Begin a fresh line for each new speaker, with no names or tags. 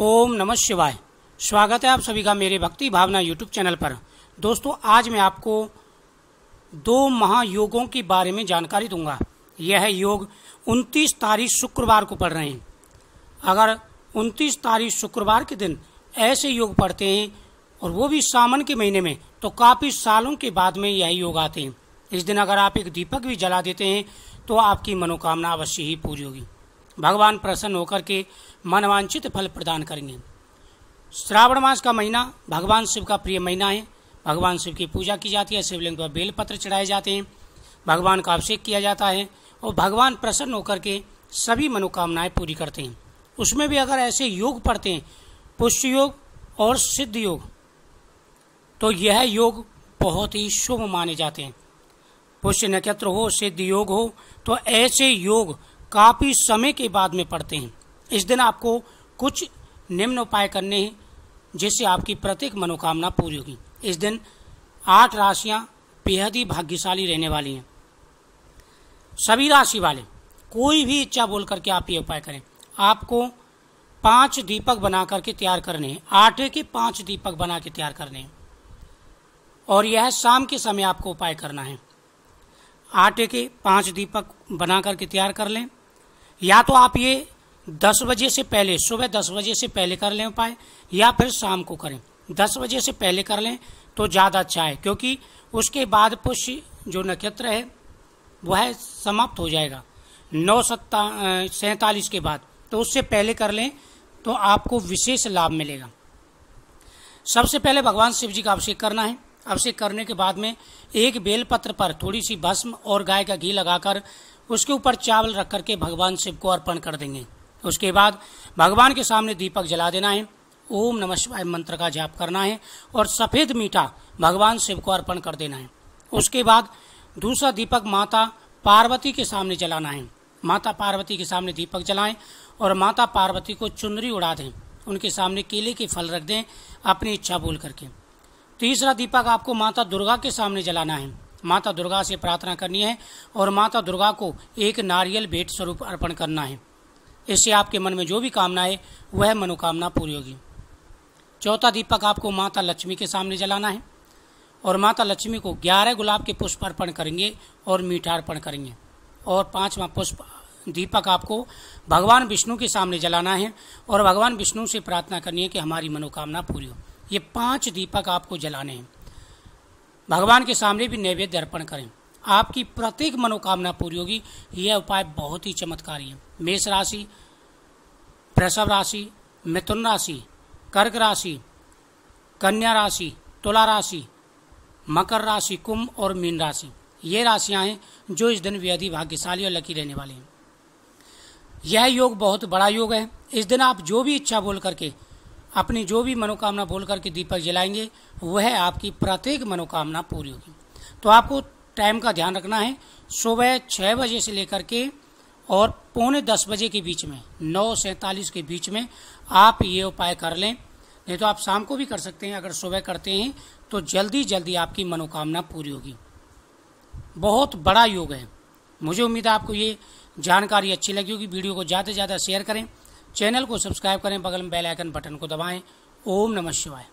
ओम नमः शिवाय स्वागत है आप सभी का मेरे भक्ति भावना यूट्यूब चैनल पर दोस्तों आज मैं आपको दो महायोगों के बारे में जानकारी दूंगा यह योग 29 तारीख शुक्रवार को पढ़ रहे हैं अगर 29 तारीख शुक्रवार के दिन ऐसे योग पढ़ते हैं और वो भी सावन के महीने में तो काफ़ी सालों के बाद में यह योग आते हैं इस दिन अगर आप एक दीपक भी जला देते हैं तो आपकी मनोकामना अवश्य ही पूरी होगी भगवान प्रसन्न होकर के मनवांचित फल प्रदान करेंगे श्रावण मास का महीना भगवान शिव का प्रिय महीना है भगवान शिव की पूजा की जाती है शिवलिंग पर बेलपत्र चढ़ाए जाते हैं भगवान का अभिषेक किया जाता है और भगवान प्रसन्न होकर के सभी मनोकामनाएं पूरी करते हैं उसमें भी अगर ऐसे योग पढ़ते हैं पुष्य योग और सिद्ध योग तो यह योग बहुत ही शुभ माने जाते हैं पुष्य नक्षत्र हो सिद्ध योग हो तो ऐसे योग काफ़ी समय के बाद में पढ़ते हैं इस दिन आपको कुछ निम्न उपाय करने हैं जिससे आपकी प्रत्येक मनोकामना पूरी होगी इस दिन आठ राशियां बेहद ही भाग्यशाली रहने वाली हैं सभी राशि वाले कोई भी इच्छा बोल करके आप ये उपाय करें आपको पांच दीपक बना करके तैयार करने हैं आटे के पांच दीपक बना के तैयार करने हैं और यह शाम के समय आपको उपाय करना है आटे के पांच दीपक बना करके तैयार कर लें या तो आप ये दस बजे से पहले सुबह दस बजे से पहले कर लें उपाय या फिर शाम को करें दस बजे से पहले कर लें तो ज़्यादा अच्छा है क्योंकि उसके बाद पुष्य जो नक्षत्र है वह समाप्त हो जाएगा नौ सत्ता सैंतालीस के बाद तो उससे पहले कर लें तो आपको विशेष लाभ मिलेगा सबसे पहले भगवान शिव जी का अभिषेक करना है अवश्य करने के बाद में एक बेलपत्र पर थोड़ी सी भस्म और गाय का घी लगाकर उसके ऊपर चावल रख करके भगवान शिव को अर्पण कर देंगे उसके बाद भगवान के सामने दीपक जला देना है ओम नमः शिवाय मंत्र का जाप करना है और सफ़ेद मीठा भगवान शिव को अर्पण कर देना है उसके बाद दूसरा दीपक माता पार्वती के सामने जलाना है माता पार्वती के सामने दीपक जलाएं और माता पार्वती को चुनरी उड़ा दें उनके सामने केले के फल रख दें अपनी इच्छा भूल करके तीसरा दीपक आपको माता दुर्गा के सामने जलाना है माता दुर्गा से प्रार्थना करनी है और माता दुर्गा को एक नारियल भेंट स्वरूप अर्पण करना है इससे आपके मन में जो भी कामना है वह मनोकामना पूरी होगी चौथा दीपक आपको माता लक्ष्मी के सामने जलाना है और माता लक्ष्मी को ग्यारह गुलाब के पुष्प अर्पण करेंगे और मीठा अर्पण करेंगे और पांचवा पुष्प दीपक आपको भगवान विष्णु के सामने जलाना है और भगवान विष्णु से प्रार्थना करनी है कि हमारी मनोकामना पूरी हो ये पांच दीपक आपको जलाने हैं भगवान के सामने भी नैवेद्य अर्पण करें आपकी प्रत्येक मनोकामना पूरी होगी यह उपाय बहुत ही चमत्कारी है मेष राशि वृषभ राशि मिथुन राशि कर्क राशि कन्या राशि तुला राशि मकर राशि कुंभ और मीन राशि ये राशियां हैं जो इस दिन व्यधि भाग्यशाली और लकी रहने वाले हैं यह योग बहुत बड़ा योग है इस दिन आप जो भी इच्छा बोल करके अपनी जो भी मनोकामना बोल करके दीपक जलाएंगे वह आपकी प्रत्येक मनोकामना पूरी होगी तो आपको टाइम का ध्यान रखना है सुबह छः बजे से लेकर के और पौने दस बजे के बीच में नौ सैंतालीस के बीच में आप ये उपाय कर लें नहीं तो आप शाम को भी कर सकते हैं अगर सुबह करते हैं तो जल्दी जल्दी आपकी मनोकामना पूरी होगी बहुत बड़ा योग है मुझे उम्मीद है आपको ये जानकारी अच्छी लगी होगी वीडियो को ज़्यादा से ज़्यादा शेयर करें चैनल को सब्सक्राइब करें बगल में बेल आइकन बटन को दबाएं ओम नमः शिवाय